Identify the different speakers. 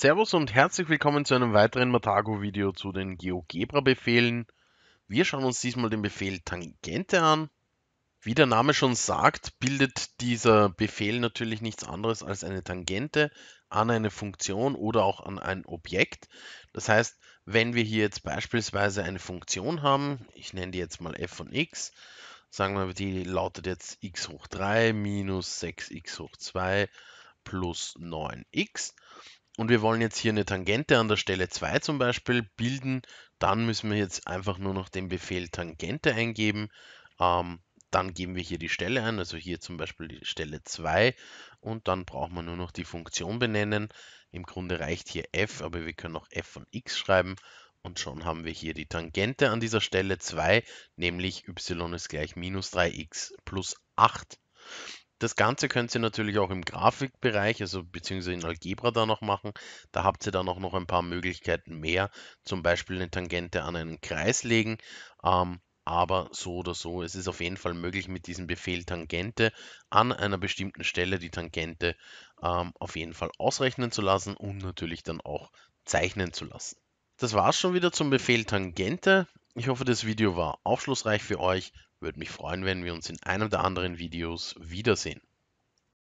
Speaker 1: Servus und herzlich willkommen zu einem weiteren Matago-Video zu den GeoGebra-Befehlen. Wir schauen uns diesmal den Befehl Tangente an. Wie der Name schon sagt, bildet dieser Befehl natürlich nichts anderes als eine Tangente an eine Funktion oder auch an ein Objekt. Das heißt, wenn wir hier jetzt beispielsweise eine Funktion haben, ich nenne die jetzt mal f von x, sagen wir, die lautet jetzt x hoch 3 minus 6x hoch 2 plus 9x und wir wollen jetzt hier eine Tangente an der Stelle 2 zum Beispiel bilden, dann müssen wir jetzt einfach nur noch den Befehl Tangente eingeben. Ähm, dann geben wir hier die Stelle ein, also hier zum Beispiel die Stelle 2 und dann braucht man nur noch die Funktion benennen. Im Grunde reicht hier f, aber wir können auch f von x schreiben und schon haben wir hier die Tangente an dieser Stelle 2, nämlich y ist gleich minus 3x plus 8. Das Ganze könnt ihr natürlich auch im Grafikbereich, also beziehungsweise in Algebra da noch machen. Da habt ihr dann auch noch ein paar Möglichkeiten mehr, zum Beispiel eine Tangente an einen Kreis legen. Ähm, aber so oder so, es ist auf jeden Fall möglich, mit diesem Befehl Tangente an einer bestimmten Stelle die Tangente ähm, auf jeden Fall ausrechnen zu lassen und natürlich dann auch zeichnen zu lassen. Das war es schon wieder zum Befehl Tangente. Ich hoffe, das Video war aufschlussreich für euch. Würde mich freuen, wenn wir uns in einem der anderen Videos wiedersehen.